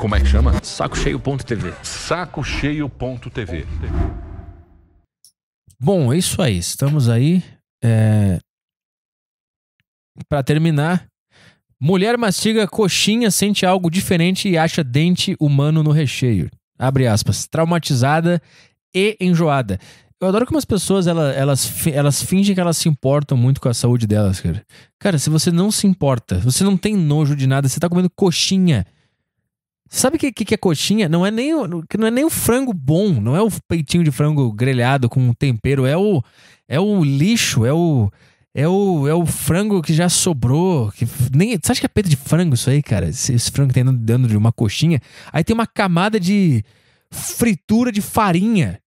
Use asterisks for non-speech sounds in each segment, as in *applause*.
Como é que chama? Sacocheio.tv. Sacocheio.tv. Bom, é isso aí. Estamos aí. É... Para terminar, mulher mastiga coxinha, sente algo diferente e acha dente humano no recheio. Abre aspas. Traumatizada e enjoada. Eu adoro como as pessoas elas, elas, elas fingem que elas se importam muito com a saúde delas, cara. Cara, se você não se importa, você não tem nojo de nada, você tá comendo coxinha Sabe o que, que, que, é coxinha? Não é, nem, não é nem o frango bom, não é o peitinho de frango grelhado com tempero, é o, é o lixo, é o, é o, é o frango que já sobrou. Que nem, você acha que é peito de frango isso aí, cara? Esse, esse frango tem tá dentro de uma coxinha. Aí tem uma camada de fritura de farinha.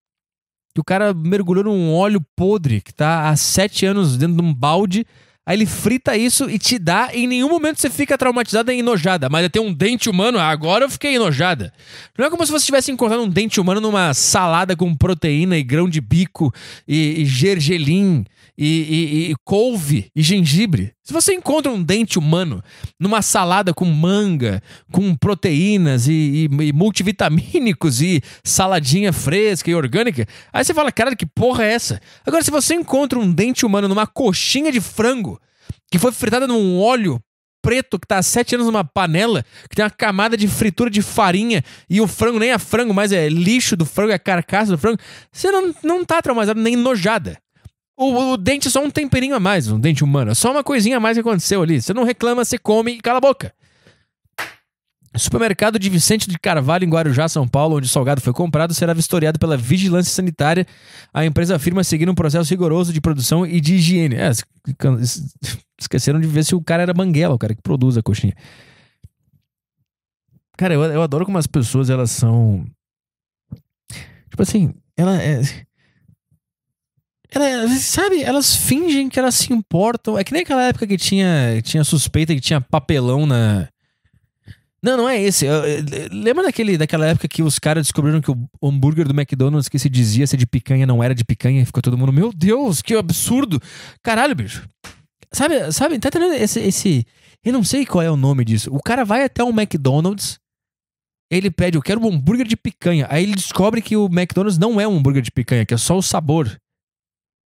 Que o cara mergulhou num óleo podre que tá há sete anos dentro de um balde. Aí ele frita isso e te dá, e em nenhum momento você fica traumatizada e enojada. Mas ter um dente humano, agora eu fiquei enojada. Não é como se você estivesse encontrando um dente humano numa salada com proteína e grão de bico e, e gergelim e, e, e couve e gengibre. Se você encontra um dente humano numa salada com manga, com proteínas e, e, e, multivitamínicos e saladinha fresca e orgânica, aí você fala, cara, que porra é essa? Agora, se você encontra um dente humano numa coxinha de frango, que foi fritada num óleo preto que tá há sete anos numa panela, que tem uma camada de fritura de farinha e o frango nem é frango, mas é lixo do frango, é carcaça do frango. Você não, não tá traumatizado nem nojada. O, o, dente é só um temperinho a mais, um dente humano. É só uma coisinha a mais que aconteceu ali. Você não reclama, você come e cala a boca. Supermercado de Vicente de Carvalho, em Guarujá, São Paulo, onde o salgado foi comprado, será vistoriado pela Vigilância Sanitária. A empresa afirma seguir um processo rigoroso de produção e de higiene. É, esqueceram de ver se o cara era banguela, o cara que produz a coxinha. Cara, eu, eu adoro como as pessoas, elas são... Tipo assim, ela é... Ela, é, sabe, elas fingem que elas se importam. É que nem aquela época que tinha, tinha suspeita que tinha papelão na não, não é esse. Eu, eu, lembra daquele, daquela época que os caras descobriram que o hambúrguer do McDonald's que se dizia ser de picanha não era de picanha? E ficou todo mundo, meu Deus, que absurdo! Caralho, bicho. Sabe, sabe, tá tendo esse, esse. Eu não sei qual é o nome disso. O cara vai até um McDonald's, ele pede, eu quero um hambúrguer de picanha. Aí ele descobre que o McDonald's não é um hambúrguer de picanha, que é só o sabor.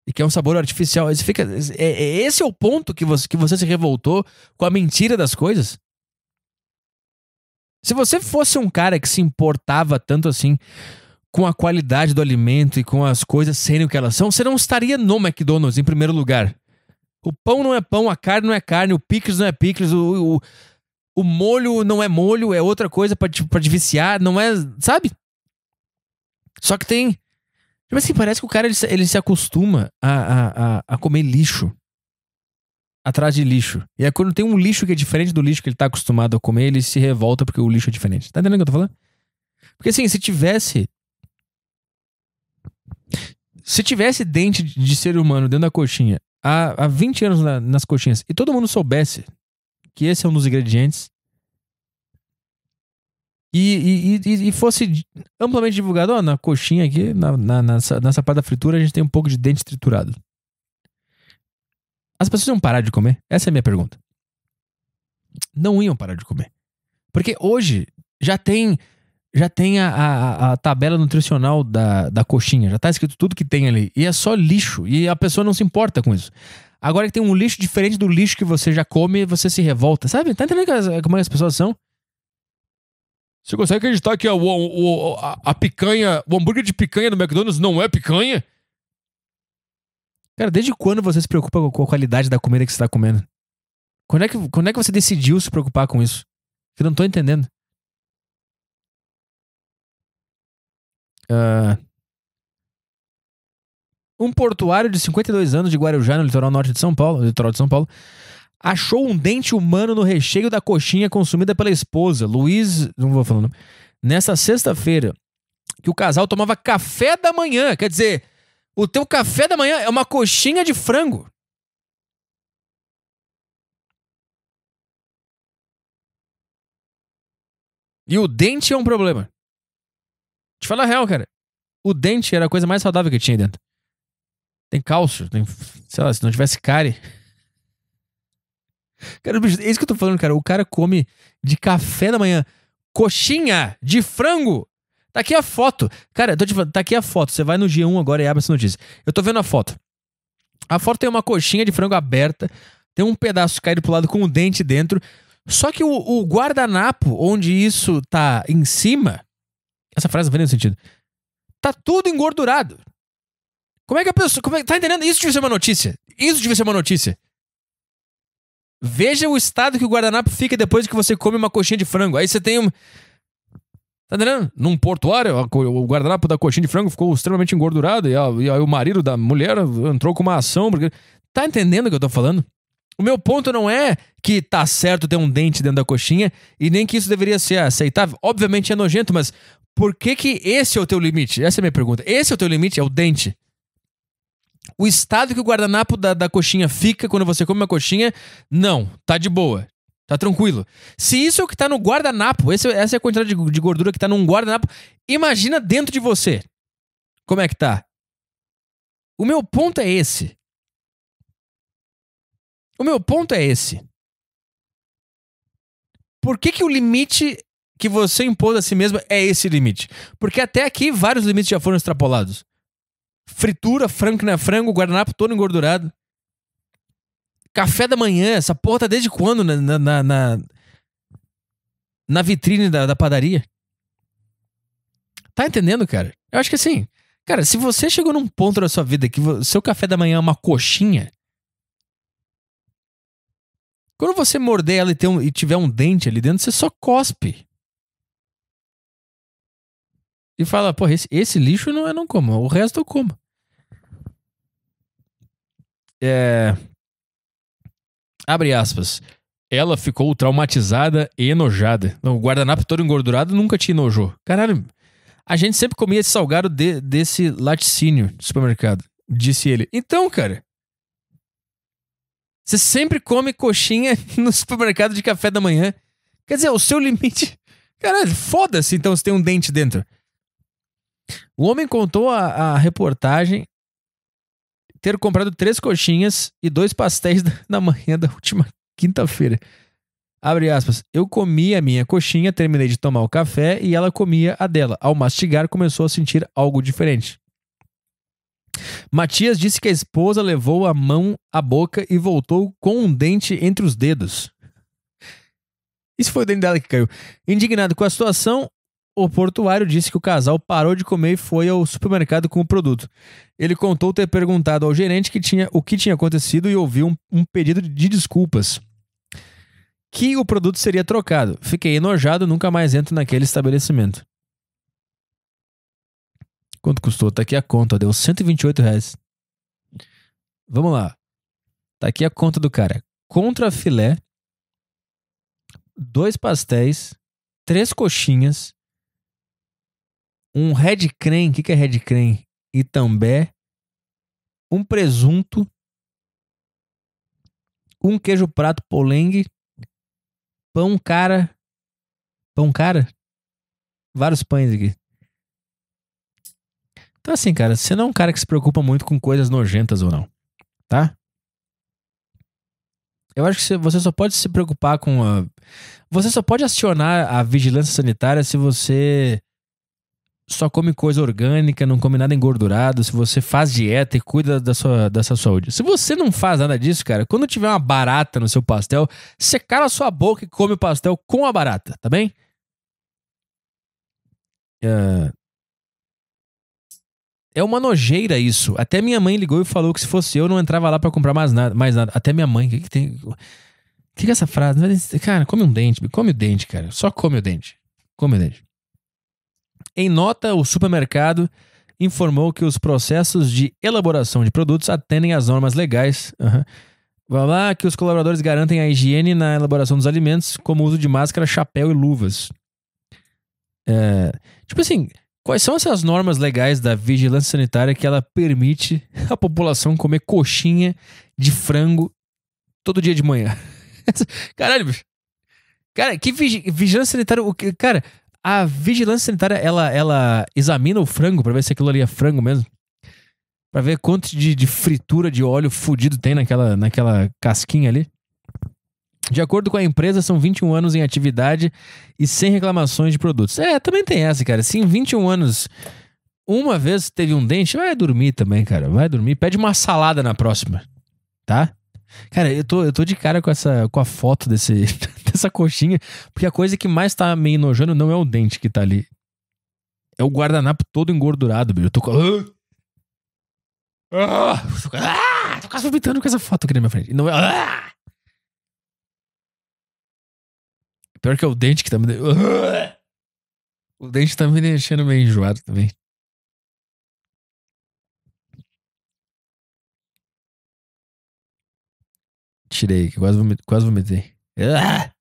E que é um sabor artificial. Esse, fica, é, é esse é o ponto que você, que você se revoltou com a mentira das coisas? Se você fosse um cara que se importava tanto assim com a qualidade do alimento e com as coisas serem o que elas são, você não estaria no McDonald's em primeiro lugar. O pão não é pão, a carne não é carne, o picles não é picles, o, o, o molho não é molho, é outra coisa para te, pra te viciar, não é. Sabe? Só que tem. Tipo assim, parece que o cara ele, ele se acostuma a, a, a, a comer lixo atrás de lixo. E aí, quando tem um lixo que é diferente do lixo que ele tá acostumado a comer, ele se revolta porque o lixo é diferente. Tá entendendo o que eu tô falando? Porque assim, se tivesse. Se tivesse dente de ser humano dentro da coxinha há, há 20 anos na, nas coxinhas e todo mundo soubesse que esse é um dos ingredientes e, e, e, e fosse amplamente divulgado, ó, na coxinha aqui, na, na, nessa, nessa parte da fritura, a gente tem um pouco de dente triturado. As pessoas iam parar de comer? Essa é a minha pergunta. Não iam parar de comer. Porque hoje já tem já tem a, a, a, tabela nutricional da, da coxinha, já tá escrito tudo que tem ali. E é só lixo. E a pessoa não se importa com isso. Agora que tem um lixo diferente do lixo que você já come, você se revolta. Sabe? Tá entendendo como é as pessoas são? Você consegue acreditar que a, a, a picanha, o hambúrguer de picanha do McDonald's não é picanha? Cara, desde quando você se preocupa com a qualidade da comida que você está comendo? Quando é, que, quando é que você decidiu se preocupar com isso? Eu não tô entendendo. Uh, um portuário de 52 anos de Guarujá, no litoral norte de São Paulo, litoral de São Paulo, achou um dente humano no recheio da coxinha consumida pela esposa, Luiz, não vou falando, nesta sexta-feira, que o casal tomava café da manhã, quer dizer, o teu café da manhã é uma coxinha de frango. E o dente é um problema. Te falar a real, cara. O dente era a coisa mais saudável que tinha dentro. Tem cálcio, tem. Sei lá, se não tivesse cárie. Cara, é isso que eu tô falando, cara. O cara come de café da manhã coxinha de frango Tá aqui a foto. Cara, tô te falando, tá aqui a foto. Você vai no G1 agora e abre essa notícia. Eu tô vendo a foto. A foto tem uma coxinha de frango aberta, tem um pedaço caído pro lado com o um dente dentro. Só que o, o, guardanapo onde isso tá em cima, essa frase não faz nenhum sentido. Tá tudo engordurado. Como é que a pessoa. Como é, tá entendendo? Isso devia ser uma notícia. Isso devia ser uma notícia. Veja o estado que o guardanapo fica depois que você come uma coxinha de frango. Aí você tem um. Tá num portuário, o guardanapo da coxinha de frango ficou extremamente engordurado e, aí o marido da mulher entrou com uma ação. Porque... Tá entendendo o que eu tô falando? O meu ponto não é que tá certo ter um dente dentro da coxinha e nem que isso deveria ser aceitável. Obviamente é nojento, mas por que que esse é o teu limite? Essa é a minha pergunta. Esse é o teu limite? É o dente. O estado que o guardanapo da, da coxinha fica quando você come uma coxinha, não, tá de boa. Tá tranquilo. Se isso é o que tá no guardanapo, essa é a quantidade de gordura que tá num guardanapo, imagina dentro de você. Como é que tá? O meu ponto é esse. O meu ponto é esse. Por que, que o limite que você impôs a si mesmo é esse limite? Porque até aqui vários limites já foram extrapolados. Fritura, frango na é frango, guardanapo todo engordurado. Café da manhã, essa porra tá desde quando na, na, na, na vitrine da, da padaria? Tá entendendo, cara? Eu acho que assim, cara, se você chegou num ponto da sua vida que o seu café da manhã é uma coxinha, quando você morder ela e, um, e, tiver um dente ali dentro, você só cospe. E fala, porra, esse, esse, lixo não, eu é não como, o resto eu como. É. Abre aspas. Ela ficou traumatizada e enojada. Não, o guardanapo todo engordurado nunca te enojou. Caralho, a gente sempre comia esse salgado de, desse laticínio do supermercado. Disse ele. Então, cara. Você sempre come coxinha *laughs* no supermercado de café da manhã. Quer dizer, é o seu limite. Caralho, foda-se então se tem um dente dentro. O homem contou a, a reportagem ter comprado três coxinhas e dois pastéis *laughs* na manhã da última quinta-feira. Abre aspas. Eu comi a minha coxinha, terminei de tomar o café e ela comia a dela. Ao mastigar, começou a sentir algo diferente. Matias disse que a esposa levou a mão à boca e voltou com um dente entre os dedos. Isso foi o dente dela que caiu. Indignado com a situação, o portuário disse que o casal parou de comer e foi ao supermercado com o produto. Ele contou ter perguntado ao gerente que tinha, o que tinha acontecido e ouviu um, um pedido de desculpas. Que o produto seria trocado. Fiquei enojado, nunca mais entro naquele estabelecimento. Quanto custou? Tá aqui a conta, deu 128 reais. Vamos lá. Tá aqui a conta do cara. Contra filé, dois pastéis, três coxinhas, um Red cream, o que, que é Red Crane? Itambé, um presunto, um queijo prato polengue, pão cara, pão cara? Vários pães aqui. Então assim, cara, você não é um cara que se preocupa muito com coisas nojentas ou não, tá? Eu acho que você só pode se preocupar com a... Você só pode acionar a vigilância sanitária se você só come coisa orgânica, não come nada engordurado, se você faz dieta e cuida da sua, da sua saúde. Se você não faz nada disso, cara, quando tiver uma barata no seu pastel, você a sua boca e come o pastel com a barata, tá bem? É, é uma nojeira isso. Até minha mãe ligou e falou que se fosse eu, não entrava lá para comprar mais nada, mais nada. Até minha mãe, o que, que tem? O que, que é essa frase? Cara, come um dente, come o dente, cara. Só come o dente. Come o dente. Em nota, o supermercado informou que os processos de elaboração de produtos atendem às normas legais. Uhum. Vai lá que os colaboradores garantem a higiene na elaboração dos alimentos, como o uso de máscara, chapéu e luvas. É, tipo assim, quais são essas normas legais da vigilância sanitária que ela permite a população comer coxinha de frango todo dia de manhã? *laughs* Caralho, bicho. Cara, que vigi vigilância sanitária. O que, cara, a vigilância sanitária, ela, ela examina o frango para ver se aquilo ali é frango mesmo. Pra ver quanto de, de fritura de óleo fudido tem naquela, naquela casquinha ali. De acordo com a empresa, são 21 anos em atividade e sem reclamações de produtos. É, também tem essa, cara. Se em 21 anos uma vez teve um dente, vai dormir também, cara. Vai dormir. Pede uma salada na próxima, tá? Cara, eu tô, eu tô de cara com essa com a foto desse *laughs* dessa *laughs* coxinha, porque a coisa que mais tá me enojando não é o dente que tá ali. É o guardanapo todo engordurado, bicho. Eu tô com. Ah, ah, tô quase vomitando com essa foto aqui na minha frente. Não é. Ah! Pior que é o dente que tá me. Ah! O dente tá me deixando meio enjoado também. Tirei, quase, vomit... quase vomitei. Ah!